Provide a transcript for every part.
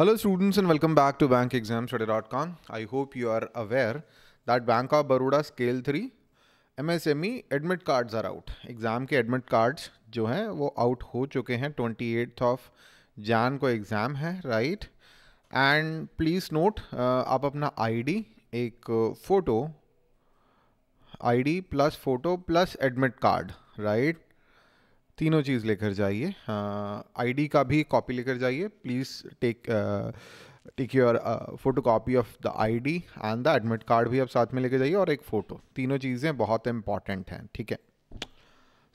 Hello students and welcome back to bank exam study dot com I hope you are aware that bank of Baroda scale three M M S E admit cards are out exam के admit cards जो हैं वो out हो चुके हैं twenty eighth of Jain को exam है right and please note आप अपना आई डी एक photo I D plus photo plus admit card right तीनों चीज़ लेकर जाइए आई हाँ, डी का भी कॉपी लेकर जाइए please take take your photo copy of the I D and the admit card भी आप साथ में लेकर जाइए और एक फ़ोटो तीनों चीज़ें बहुत इंपॉर्टेंट हैं ठीक है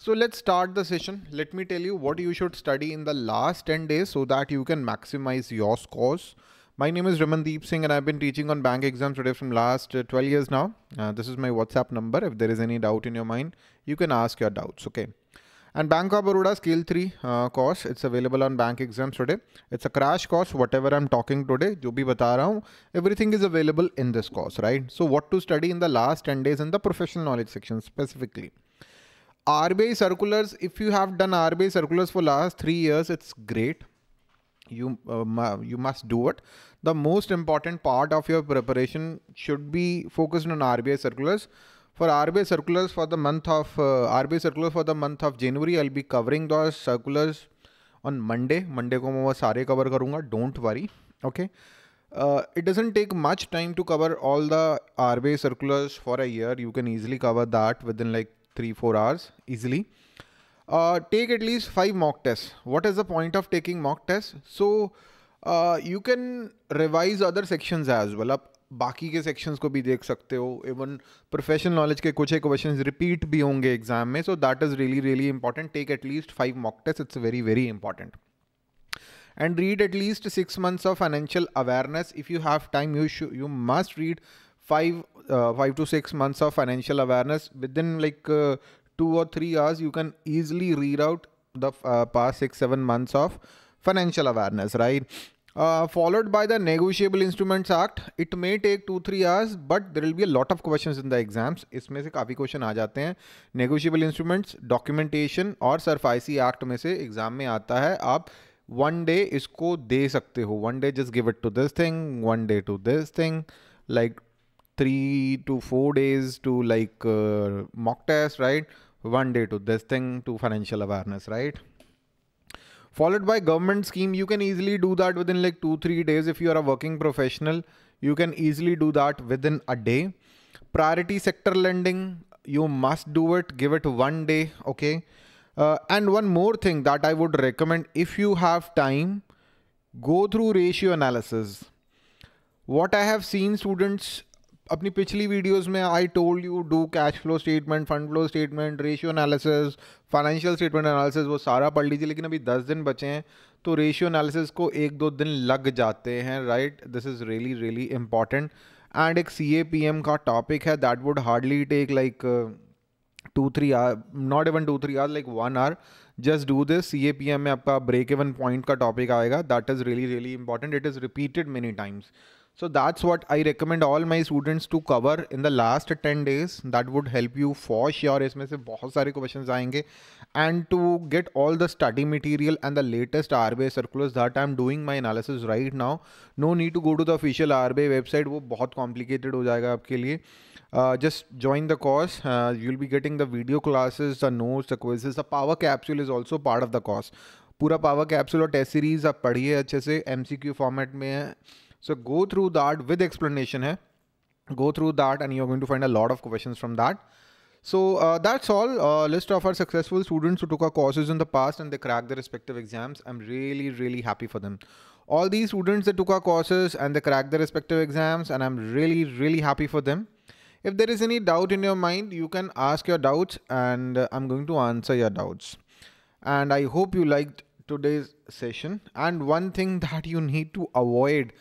so let start the session let me tell you what you should study in the last ten days so that you can maximise your scores my name is Ramandeep Singh and I been teaching on bank exam today from last twelve years now this is my WhatsApp number if there is any doubt in your mind you can ask your doubts okay And Bank of Baroda Scale 3 uh, course, it's available on bank exams today. It's a crash course, whatever I'm talking today, jo bhi bata raha hun, everything is available in this course, right? So what to study in the last 10 days in the professional knowledge section specifically. RBI circulars, if you have done RBI circulars for last three years, it's great. You, uh, you must do it. The most important part of your preparation should be focused on RBI circulars. For RBI circulars for the month of uh, RBI for the month of January, I'll be covering those circulars on Monday. Monday ko मैं सारे cover karunga. do Don't worry. Okay. Uh, it doesn't take much time to cover all the RBI circulars for a year. You can easily cover that within like three four hours easily. Uh, take at least five mock tests. What is the point of taking mock tests? So uh, you can revise other sections as well. बाकी के sections को भी देख सकते हो even professional knowledge के कुछ question repeat भी होंगे एग्जाम में so that is really really important take at least five mock test it's very very important and read at least six months of financial awareness. If you have time, you sh- you must read five uh, five to six months of financial awareness. Within like uh, two or three hours, you can easily read out the uh, past six seven months of financial awareness. Right? Followed by the negotiable instruments act it may take two three hours but there will be a lot of question in the exams इसमें से काफ़ी question आ जाते हैं negotiable instruments documentation और SARFAESI act में से exam में आता है आप वन डे इसको दे सकते हो one day just give it to this thing one day to this thing like three to four days to like mock test right one day to this thing to financial awareness right followed by government scheme you can easily do that within like 2 3 days if you are a working professional you can easily do that within a day priority sector lending you must do it give it one day okay uh, and one more thing that i would recommend if you have time go through ratio analysis what i have seen students अपनी पिछली videos में I told you do cash flow statement fund flow statement ratio analysis financial statement analysis वो सारा पढ़ लीजिए लेकिन अभी दस दिन बचे हैं तो रेशियो एनालिसिस को एक दो दिन लग जाते हैं right this is really really important and एक सी ए पी एम का टॉपिक है that would hardly take like two three or not even two three or like one or just do this C A P M में आपका break even point का topic आएगा that is really really important it is repeated many times So that's what I recommend all my students to cover in the last 10 days. That would help you for sure. isme se bahut sare questions aayenge and to get all the study material and the latest rba circulars that I'm doing my analysis right now. No need to go to the official rba website. wo bahut complicated ho jayega aapke liye Uh, just join the course. Uh, you'll be getting the video classes, the notes, the quizzes. The power capsule is also part of the course. पूरा power capsule और test series आप पढ़िए अच्छे से MCQ format में है So go through that with explanation hai. Go through that and you're going to find a lot of questions from that. So uh, that's all. Uh, list of our successful students who took our courses in the past and they cracked their respective exams. I'm really, really happy for them. All these students that took our courses and they cracked their respective exams and I'm really, really happy for them. If there is any doubt in your mind, you can ask your doubts and I'm going to answer your doubts. And I hope you liked today's session. And one thing that you need to avoid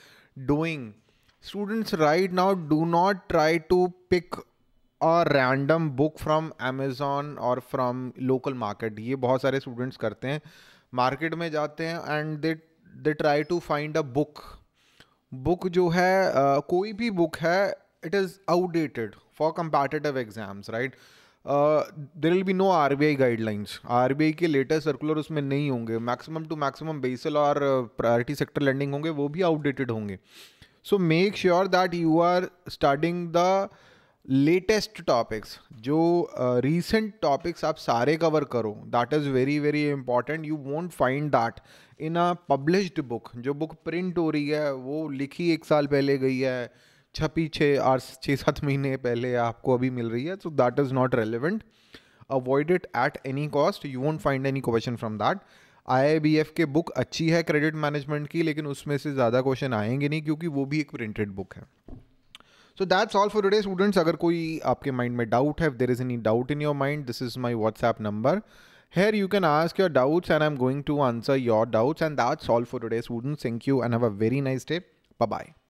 doing. Students, right now, do not try to pick a random book from Amazon or from local market. ये बहुत सारे students करते हैं market में जाते हैं and they they try to find a book. Book जो है uh, कोई भी book है it is outdated for competitive exams, right? There will be no R B I guidelines R B I के लेटेस्ट सर्कुलर उसमें नहीं होंगे maximum to maximum Basel और प्रायोरिटी सेक्टर लैंडिंग होंगे वो भी आउटडेटेड होंगे so make sure that you are starting the latest topics जो रिसेंट uh, टॉपिक्स आप सारे कवर करो that is very very important you won't find that in a published book जो book print हो रही है वो लिखी एक साल पहले गई है छपी छः आठ छः सात महीने पहले आपको अभी मिल रही है so that is not relevant avoid it at any cost you won't find any question from that I K book अच्छी है क्रेडिट मैनेजमेंट की लेकिन उसमें से ज़्यादा क्वेश्चन आएंगे नहीं क्योंकि वो भी एक प्रिंटेड बुक है so that's all for today students अगर कोई आपके माइंड में डाउट है there is any doubt in your mind this is my WhatsApp number here you can ask your doubts and I am going to answer your doubts and that's all for today students thank you and have a very nice day bye